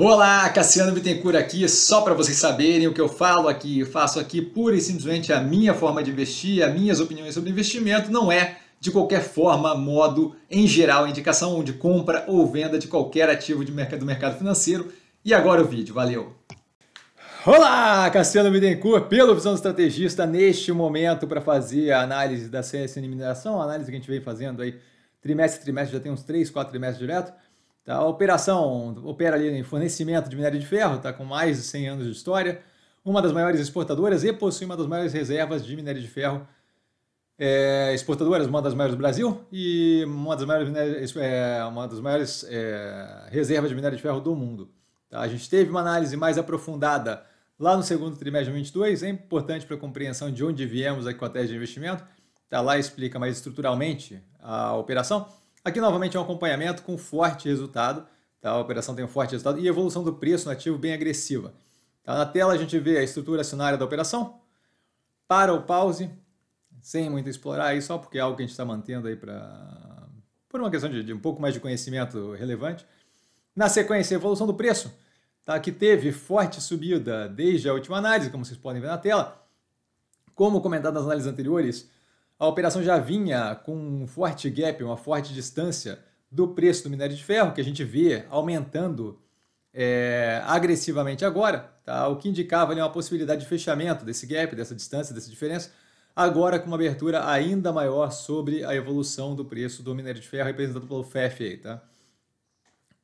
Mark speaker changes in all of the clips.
Speaker 1: Olá, Cassiano Bittencourt aqui, só para vocês saberem o que eu falo aqui, eu faço aqui pura e simplesmente a minha forma de investir, as minhas opiniões sobre investimento, não é de qualquer forma, modo, em geral, indicação de compra ou venda de qualquer ativo de mercado, do mercado financeiro. E agora o vídeo, valeu! Olá, Cassiano Bittencourt, pelo Visão do Estrategista, neste momento para fazer a análise da CSN Mineração, a análise que a gente vem fazendo aí trimestre trimestre, já tem uns 3, 4 trimestres direto, Tá? A operação opera ali em fornecimento de minério de ferro, está com mais de 100 anos de história, uma das maiores exportadoras e possui uma das maiores reservas de minério de ferro é, exportadoras, uma das maiores do Brasil e uma das maiores, é, é, uma das maiores é, reservas de minério de ferro do mundo. Tá? A gente teve uma análise mais aprofundada lá no segundo trimestre de 22, é importante para a compreensão de onde viemos com a tese de investimento, tá? lá explica mais estruturalmente a operação. Aqui novamente é um acompanhamento com forte resultado, tá? a operação tem um forte resultado e evolução do preço no ativo bem agressiva. Tá? Na tela a gente vê a estrutura acionária da operação, para o pause, sem muito explorar aí, só porque é algo que a gente está mantendo aí para por uma questão de, de, um pouco mais de conhecimento relevante. Na sequência, a evolução do preço, tá? que teve forte subida desde a última análise, como vocês podem ver na tela. Como comentado nas análises anteriores, a operação já vinha com um forte gap, uma forte distância do preço do minério de ferro, que a gente vê aumentando é, agressivamente agora, tá? o que indicava ali, uma possibilidade de fechamento desse gap, dessa distância, dessa diferença, agora com uma abertura ainda maior sobre a evolução do preço do minério de ferro representado pelo FEF. tá?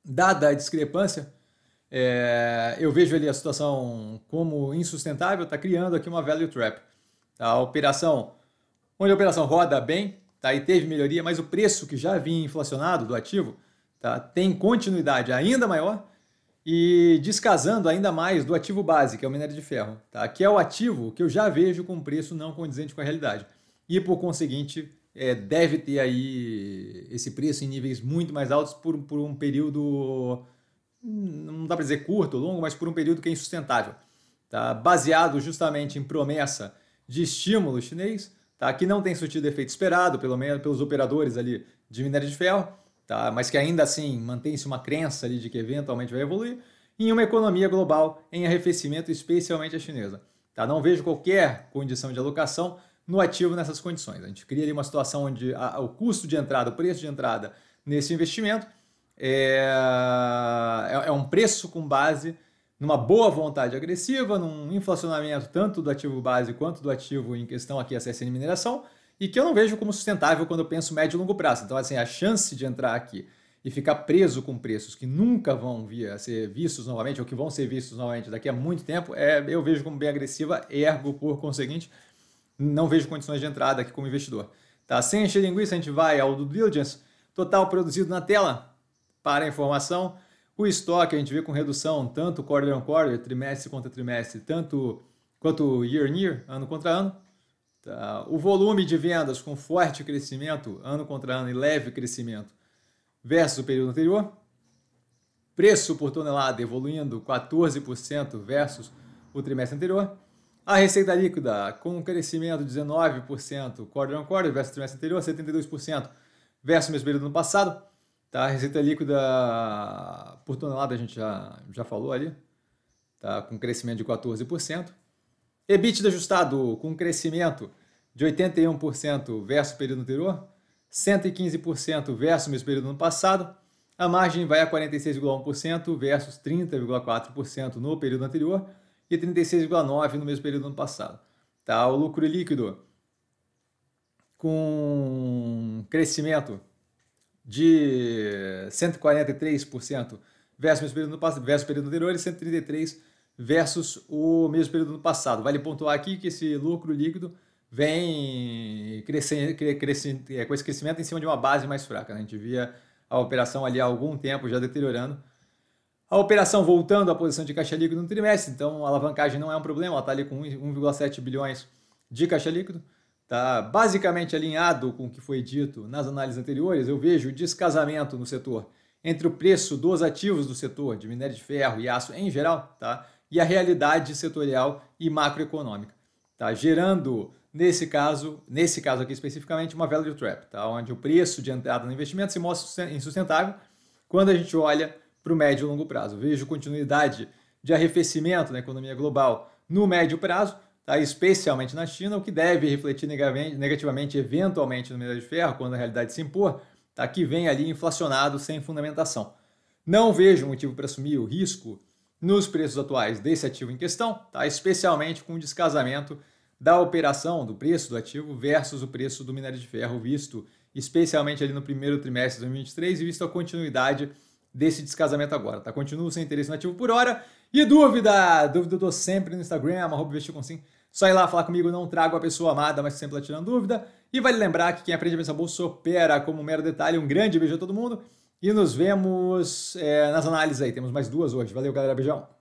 Speaker 1: Dada a discrepância, é, eu vejo ali a situação como insustentável, está criando aqui uma value trap. Tá? A operação onde a operação roda bem tá, e teve melhoria, mas o preço que já vinha inflacionado do ativo tá, tem continuidade ainda maior e descasando ainda mais do ativo base, que é o minério de ferro, tá, que é o ativo que eu já vejo com preço não condizente com a realidade. E, por conseguinte, é, deve ter aí esse preço em níveis muito mais altos por, por um período, não dá para dizer curto, longo, mas por um período que é insustentável. Tá? Baseado justamente em promessa de estímulo chinês, tá? que não tem surtido efeito esperado, pelo menos pelos operadores ali de minério de ferro, tá? mas que ainda assim mantém-se uma crença ali de que eventualmente vai evoluir, em uma economia global em arrefecimento, especialmente a chinesa. Tá? Não vejo qualquer condição de alocação no ativo nessas condições. A gente cria ali uma situação onde a, o custo de entrada, o preço de entrada nesse investimento é, é, é um preço com base numa boa vontade agressiva, num inflacionamento tanto do ativo base quanto do ativo em questão aqui, a CSN Mineração, e que eu não vejo como sustentável quando eu penso médio e longo prazo. Então, assim, a chance de entrar aqui e ficar preso com preços que nunca vão vir ser vistos novamente, ou que vão ser vistos novamente daqui a muito tempo, é, eu vejo como bem agressiva, ergo, por conseguinte, não vejo condições de entrada aqui como investidor. Tá? Sem encher linguiça, a gente vai ao do diligence total produzido na tela para a informação. O estoque a gente vê com redução tanto quarter on quarter, trimestre contra trimestre, tanto quanto year on year, ano contra ano. Tá. O volume de vendas com forte crescimento ano contra ano e leve crescimento versus o período anterior. Preço por tonelada evoluindo 14% versus o trimestre anterior. A receita líquida com um crescimento de 19% quarter on quarter versus o trimestre anterior, 72% versus o mesmo período do ano passado. Tá? A receita líquida por tonelada a gente já, já falou ali, tá? com crescimento de 14%. EBITDA ajustado com crescimento de 81% versus o período anterior, 115% versus o mesmo período ano passado. A margem vai a 46,1% versus 30,4% no período anterior e 36,9% no mesmo período ano passado. Tá? O lucro líquido com crescimento de 143% versus o mesmo período, no, versus o período anterior e 133 versus o mesmo período do passado. Vale pontuar aqui que esse lucro líquido vem crescendo, crescendo, é, com esse crescimento em cima de uma base mais fraca. Né? A gente via a operação ali há algum tempo já deteriorando. A operação voltando à posição de caixa líquido no trimestre, então a alavancagem não é um problema, ela está ali com 1,7 bilhões de caixa líquido. Está basicamente alinhado com o que foi dito nas análises anteriores. Eu vejo descasamento no setor entre o preço dos ativos do setor de minério de ferro e aço em geral, tá? E a realidade setorial e macroeconômica, tá? Gerando nesse caso, nesse caso aqui especificamente, uma value trap, tá? Onde o preço de entrada no investimento se mostra insustentável quando a gente olha para o médio e longo prazo. Vejo continuidade de arrefecimento na economia global no médio prazo, tá? especialmente na China, o que deve refletir negativamente, eventualmente, no minério de ferro, quando a realidade se impor, tá? que vem ali inflacionado sem fundamentação. Não vejo motivo para assumir o risco nos preços atuais desse ativo em questão, tá? especialmente com o descasamento da operação do preço do ativo versus o preço do minério de ferro, visto especialmente ali no primeiro trimestre de 2023 e visto a continuidade desse descasamento agora. Tá? Continuo sem interesse no ativo por hora. E dúvida? Dúvida eu estou sempre no Instagram, arroba com sim. Só ir lá falar comigo, não trago a pessoa amada, mas sempre lá tirando dúvida. E vale lembrar que quem aprende a pensar bolsa opera como um mero detalhe. Um grande beijo a todo mundo e nos vemos é, nas análises aí. Temos mais duas hoje. Valeu, galera. Beijão.